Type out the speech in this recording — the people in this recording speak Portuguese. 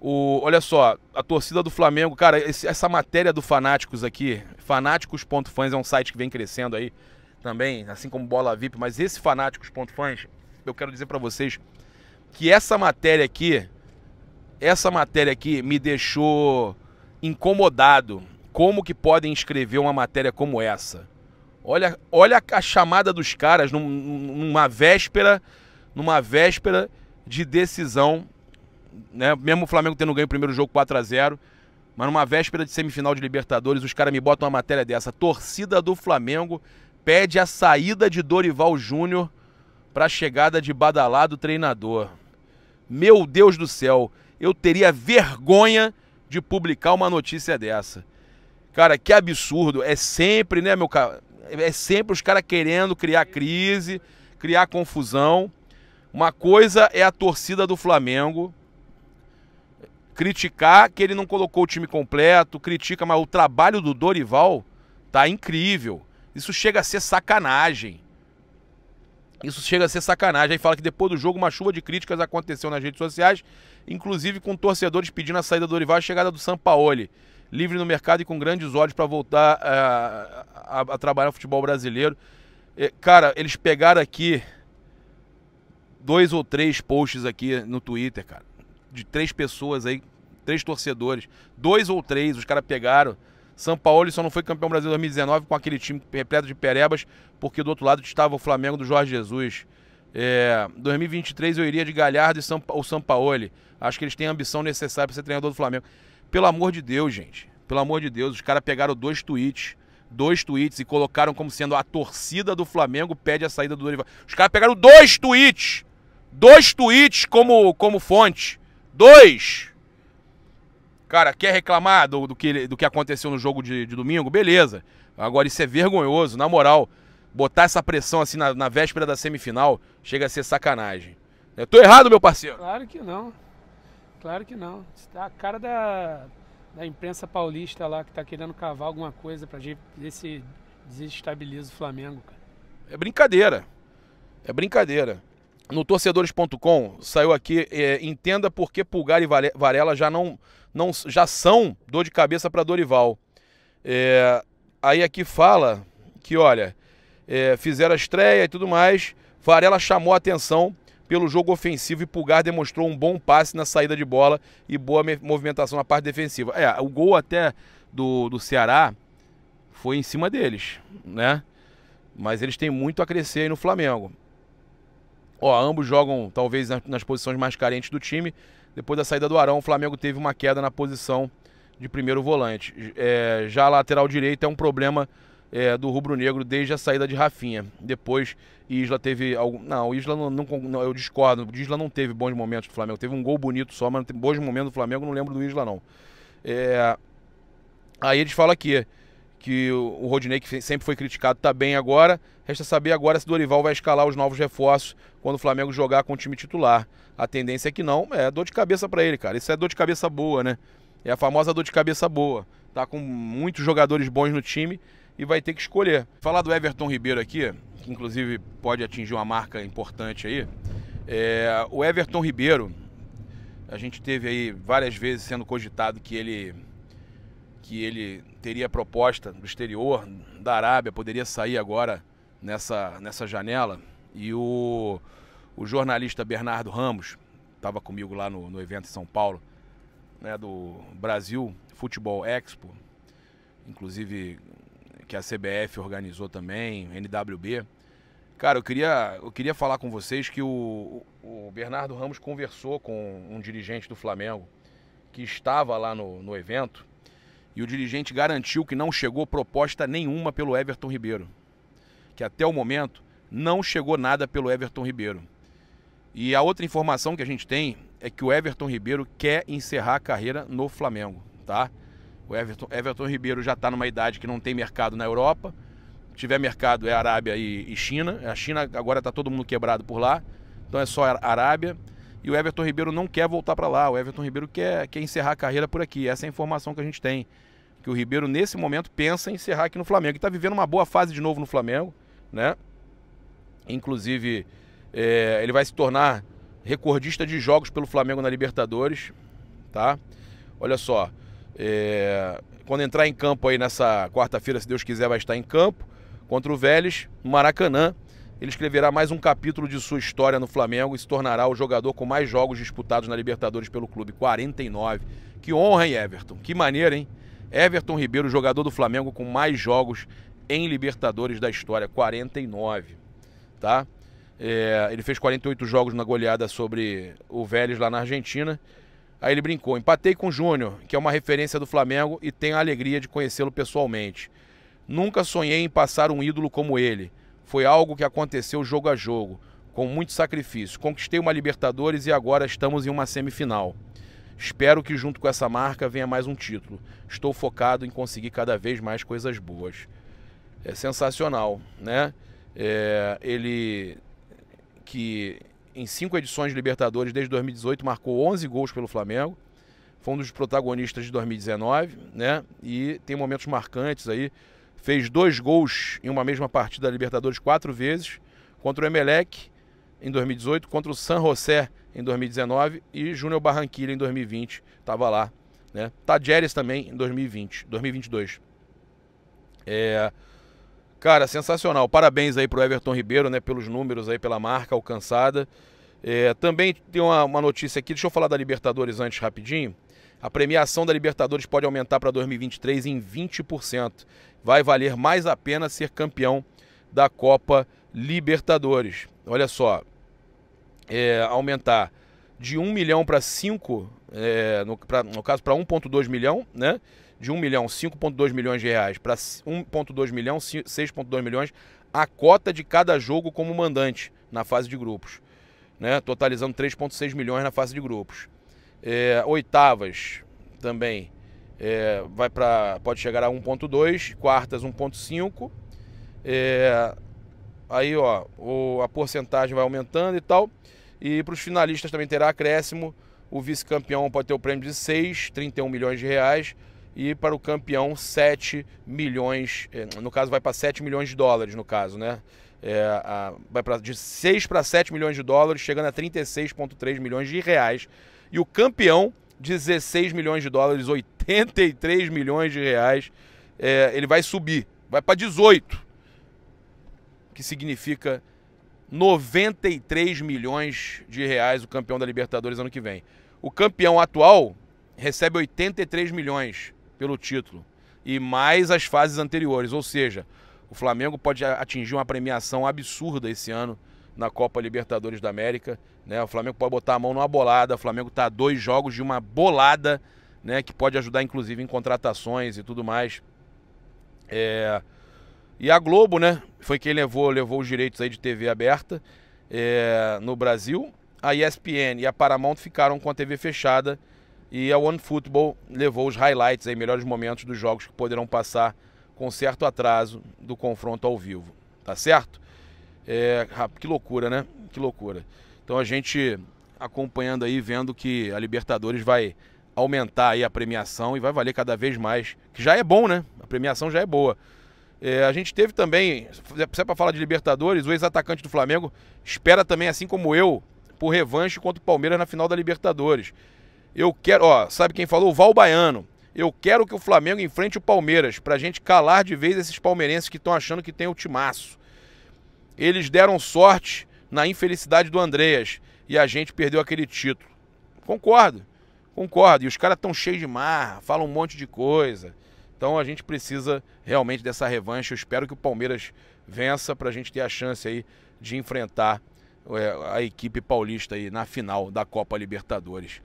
O, olha só, a torcida do Flamengo, cara, esse, essa matéria do Fanáticos aqui, fanáticos.fans é um site que vem crescendo aí também, assim como Bola VIP, mas esse fanáticos.fans, eu quero dizer para vocês que essa matéria aqui, essa matéria aqui me deixou incomodado. Como que podem escrever uma matéria como essa? Olha, olha a chamada dos caras num, numa véspera, numa véspera de decisão né? Mesmo o Flamengo tendo ganho o primeiro jogo 4 a 0 mas numa véspera de semifinal de Libertadores, os caras me botam uma matéria dessa. Torcida do Flamengo pede a saída de Dorival Júnior para a chegada de badalado treinador. Meu Deus do céu, eu teria vergonha de publicar uma notícia dessa. Cara, que absurdo. É sempre, né, meu cara? É sempre os caras querendo criar crise, criar confusão. Uma coisa é a torcida do Flamengo, criticar que ele não colocou o time completo, critica, mas o trabalho do Dorival tá incrível. Isso chega a ser sacanagem. Isso chega a ser sacanagem. Aí fala que depois do jogo uma chuva de críticas aconteceu nas redes sociais, inclusive com torcedores pedindo a saída do Dorival e a chegada do Sampaoli. Livre no mercado e com grandes olhos para voltar eh, a, a, a, trabalhar o futebol brasileiro. Eh, cara, eles pegaram aqui dois ou três posts aqui no Twitter, cara de três pessoas aí, três torcedores, dois ou três, os caras pegaram. São Paulo só não foi campeão Brasil 2019 com aquele time repleto de perebas, porque do outro lado estava o Flamengo do Jorge Jesus. É, 2023 eu iria de Galhardo e São, ou São Paulo. Acho que eles têm a ambição necessária para ser treinador do Flamengo. Pelo amor de Deus, gente. Pelo amor de Deus, os caras pegaram dois tweets dois tweets e colocaram como sendo a torcida do Flamengo pede a saída do Dorival. Os caras pegaram dois tweets, dois tweets como, como fonte. Dois, cara, quer reclamar do, do, que, do que aconteceu no jogo de, de domingo? Beleza. Agora, isso é vergonhoso, na moral. Botar essa pressão assim na, na véspera da semifinal chega a ser sacanagem. Eu tô errado, meu parceiro? Claro que não. Claro que não. Tá a cara da, da imprensa paulista lá que tá querendo cavar alguma coisa pra gente ver se desestabiliza o Flamengo, cara. É brincadeira. É brincadeira no torcedores.com saiu aqui, é, entenda por que Pulgar e Varela já não, não já são dor de cabeça para Dorival. É, aí aqui fala que, olha, é, fizeram a estreia e tudo mais. Varela chamou a atenção pelo jogo ofensivo e Pulgar demonstrou um bom passe na saída de bola e boa movimentação na parte defensiva. É, o gol até do, do Ceará foi em cima deles, né? Mas eles têm muito a crescer aí no Flamengo. Ó, ambos jogam talvez nas, nas posições mais carentes do time. Depois da saída do Arão, o Flamengo teve uma queda na posição de primeiro volante. É, já a lateral direita é um problema é, do rubro-negro desde a saída de Rafinha. Depois, Isla teve algum. Não, Isla não, não, Eu discordo. Isla não teve bons momentos do Flamengo. Teve um gol bonito só, mas não teve bons momentos do Flamengo. Não lembro do Isla, não. É, aí eles falam aqui que o Rodinei, que sempre foi criticado, está bem agora. Resta saber agora se Dorival vai escalar os novos reforços quando o Flamengo jogar com o time titular. A tendência é que não, é dor de cabeça para ele, cara. Isso é dor de cabeça boa, né? É a famosa dor de cabeça boa. Tá com muitos jogadores bons no time e vai ter que escolher. Falar do Everton Ribeiro aqui, que inclusive pode atingir uma marca importante aí. É, o Everton Ribeiro, a gente teve aí várias vezes sendo cogitado que ele que ele teria proposta do exterior, da Arábia, poderia sair agora nessa, nessa janela. E o, o jornalista Bernardo Ramos, estava comigo lá no, no evento em São Paulo, né, do Brasil Futebol Expo, inclusive que a CBF organizou também, NWB. Cara, eu queria, eu queria falar com vocês que o, o Bernardo Ramos conversou com um dirigente do Flamengo que estava lá no, no evento e o dirigente garantiu que não chegou proposta nenhuma pelo Everton Ribeiro. Que até o momento não chegou nada pelo Everton Ribeiro. E a outra informação que a gente tem é que o Everton Ribeiro quer encerrar a carreira no Flamengo, tá? O Everton, Everton Ribeiro já está numa idade que não tem mercado na Europa. Se tiver mercado é Arábia e, e China. A China agora está todo mundo quebrado por lá. Então é só a Arábia. E o Everton Ribeiro não quer voltar para lá. O Everton Ribeiro quer, quer encerrar a carreira por aqui. Essa é a informação que a gente tem que o Ribeiro, nesse momento, pensa em encerrar aqui no Flamengo. E está vivendo uma boa fase de novo no Flamengo, né? Inclusive, é, ele vai se tornar recordista de jogos pelo Flamengo na Libertadores, tá? Olha só, é, quando entrar em campo aí nessa quarta-feira, se Deus quiser, vai estar em campo contra o Vélez, no Maracanã. Ele escreverá mais um capítulo de sua história no Flamengo e se tornará o jogador com mais jogos disputados na Libertadores pelo clube, 49. Que honra, hein, Everton? Que maneira, hein? Everton Ribeiro, jogador do Flamengo com mais jogos em Libertadores da história, 49, tá? É, ele fez 48 jogos na goleada sobre o Vélez lá na Argentina. Aí ele brincou: empatei com o Júnior, que é uma referência do Flamengo e tenho a alegria de conhecê-lo pessoalmente. Nunca sonhei em passar um ídolo como ele. Foi algo que aconteceu jogo a jogo, com muito sacrifício. Conquistei uma Libertadores e agora estamos em uma semifinal. Espero que junto com essa marca venha mais um título. Estou focado em conseguir cada vez mais coisas boas. É sensacional, né? É, ele que em cinco edições de Libertadores desde 2018 marcou 11 gols pelo Flamengo. Foi um dos protagonistas de 2019, né? E tem momentos marcantes aí. Fez dois gols em uma mesma partida da Libertadores quatro vezes contra o Emelec em 2018, contra o San José em 2019 e Júnior Barranquilla em 2020, estava lá. Né? Tajeres também em 2020, 2022. É, cara, sensacional. Parabéns aí pro Everton Ribeiro, né? Pelos números aí, pela marca alcançada. É, também tem uma, uma, notícia aqui. Deixa eu falar da Libertadores antes, rapidinho. A premiação da Libertadores pode aumentar para 2023 em 20%. Vai valer mais a pena ser campeão da Copa Libertadores. Olha só, é, aumentar de 1 milhão para 5, é, no, pra, no caso para 1,2 milhão, né? De 1 milhão, 5,2 milhões de reais para 1,2 milhão, 6,2 milhões, a cota de cada jogo como mandante na fase de grupos, né? Totalizando 3,6 milhões na fase de grupos. É, oitavas também é, vai para pode chegar a 1,2, quartas 1,5. É, aí ó, o, a porcentagem vai aumentando e tal. E para os finalistas também terá acréscimo. O vice-campeão pode ter o prêmio de 6, 31 milhões de reais. E para o campeão, 7 milhões. Eh, no caso, vai para 7 milhões de dólares, no caso, né? É, a, vai pra, de 6 para 7 milhões de dólares, chegando a 36,3 milhões de reais. E o campeão, 16 milhões de dólares, 83 milhões de reais. É, ele vai subir, vai para 18 que significa 93 milhões de reais o campeão da Libertadores ano que vem. O campeão atual recebe 83 milhões pelo título e mais as fases anteriores, ou seja, o Flamengo pode atingir uma premiação absurda esse ano na Copa Libertadores da América, né? O Flamengo pode botar a mão numa bolada, o Flamengo está a dois jogos de uma bolada, né, que pode ajudar inclusive em contratações e tudo mais. É... E a Globo, né? Foi quem levou, levou os direitos aí de TV aberta é, no Brasil. A ESPN e a Paramount ficaram com a TV fechada. E a One Football levou os highlights, aí, melhores momentos dos jogos que poderão passar com certo atraso do confronto ao vivo. Tá certo? É, que loucura, né? Que loucura. Então a gente acompanhando aí, vendo que a Libertadores vai aumentar aí a premiação e vai valer cada vez mais. Que já é bom, né? A premiação já é boa. É, a gente teve também, se é para falar de Libertadores, o ex-atacante do Flamengo espera também, assim como eu, por revanche contra o Palmeiras na final da Libertadores. Eu quero, ó, sabe quem falou? O Val Baiano. Eu quero que o Flamengo enfrente o Palmeiras, pra gente calar de vez esses palmeirenses que estão achando que tem o timaço. Eles deram sorte na infelicidade do Andreas e a gente perdeu aquele título. Concordo, concordo. E os caras estão cheios de marra, falam um monte de coisa. Então a gente precisa realmente dessa revanche. Eu espero que o Palmeiras vença para a gente ter a chance aí de enfrentar é, a equipe paulista aí na final da Copa Libertadores.